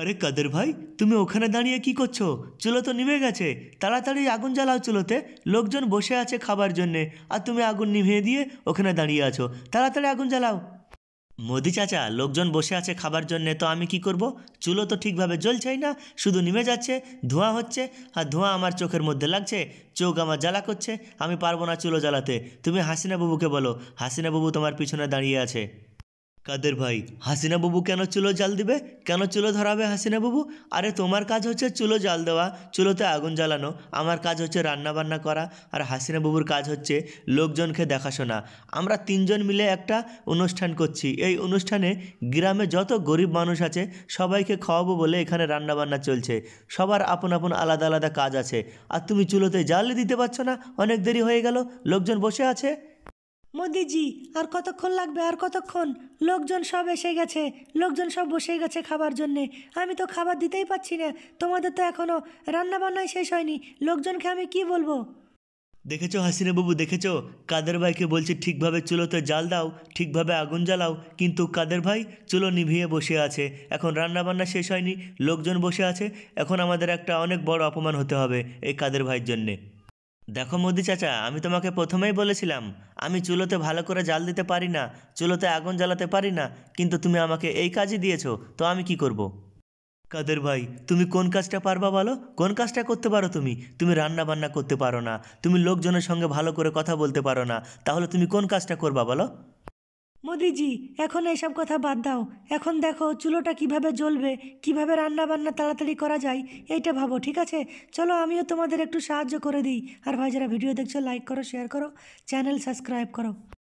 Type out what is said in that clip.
আরে কাদের ভাই তুমি ওখানে দাঁড়িয়ে কি করছো চুলো তো নিভে গেছে তাড়াতাড়ি আগুন জ্বালাও চুলোতে লোকজন বসে আছে খাবার জন্যে আর তুমি আগুন নিভিয়ে দিয়ে ওখানে দাঁড়িয়ে আছো তাড়াতাড়ি আগুন জ্বালাও মোদি চাচা লোকজন বসে আছে খাবার জন্যে তো আমি কি করব চুলো তো ঠিকভাবে জ্বলছেই না শুধু নিভে যাচ্ছে ধোঁয়া হচ্ছে আর ধোঁয়া আমার চোখের মধ্যে লাগছে চোখ আমার জ্বালা করছে আমি পারবো না চুলো জ্বালাতে তুমি হাসিনা বাবুকে বলো হাসিনা বাবু তোমার পিছনে দাঁড়িয়ে আছে কাদের ভাই হাসিনা বাবু কেন চুলো জাল দিবে কেন চুলো ধরাবে হাসিনা বাবু আরে তোমার কাজ হচ্ছে চুলো জাল দেওয়া চুলোতে আগুন জ্বালানো আমার কাজ হচ্ছে রান্না বান্না করা আর হাসিনা বাবুর কাজ হচ্ছে লোকজনকে দেখাশোনা আমরা তিনজন মিলে একটা অনুষ্ঠান করছি এই অনুষ্ঠানে গ্রামে যত গরিব মানুষ আছে সবাইকে খাওয়াবো বলে এখানে রান্না বান্না চলছে সবার আপন আপন আলাদা আলাদা কাজ আছে আর তুমি চুলোতে জাল দিতে পারছো না অনেক দেরি হয়ে গেল লোকজন বসে আছে মোদিজি আর কতক্ষণ লাগবে আর কতক্ষণ লোকজন সব এসে গেছে লোকজন সব বসে গেছে খাবার জন্যে আমি তো খাবার দিতেই পাচ্ছি না তোমাদের তো এখনও রান্নাবান্নাই শেষ হয়নি লোকজনকে আমি কি বলবো দেখেছো হাসিনা বাবু দেখেছো কাদের ভাইকে বলছে ঠিকভাবে চুলোতে জাল দাও ঠিকভাবে আগুন জ্বালাও কিন্তু কাদের ভাই চুলো নিভিয়ে বসে আছে এখন রান্নাবান্না শেষ হয়নি লোকজন বসে আছে এখন আমাদের একটা অনেক বড় অপমান হতে হবে এই কাদের ভাইয়ের জন্যে দেখো মোদি চাচা আমি তোমাকে প্রথমেই বলেছিলাম আমি চুলোতে ভালো করে জাল দিতে পারি না চুলোতে আগুন জ্বালাতে পারি না কিন্তু তুমি আমাকে এই কাজই দিয়েছো তো আমি কি করব। কাদের ভাই তুমি কোন কাজটা পারবা বলো কোন কাজটা করতে পারো তুমি তুমি রান্না বান্না করতে পারো না তুমি লোকজনের সঙ্গে ভালো করে কথা বলতে পারো না তাহলে তুমি কোন কাজটা করবা বলো মোদিজি এখন এইসব কথা বাদ দাও এখন দেখো চুলোটা কিভাবে জ্বলবে কিভাবে রান্না বান্না তাড়াতাড়ি করা যায় এইটা ভাবো ঠিক আছে চলো আমিও তোমাদের একটু সাহায্য করে দিই আর ভাই যারা ভিডিও দেখছো লাইক করো শেয়ার করো চ্যানেল সাবস্ক্রাইব করো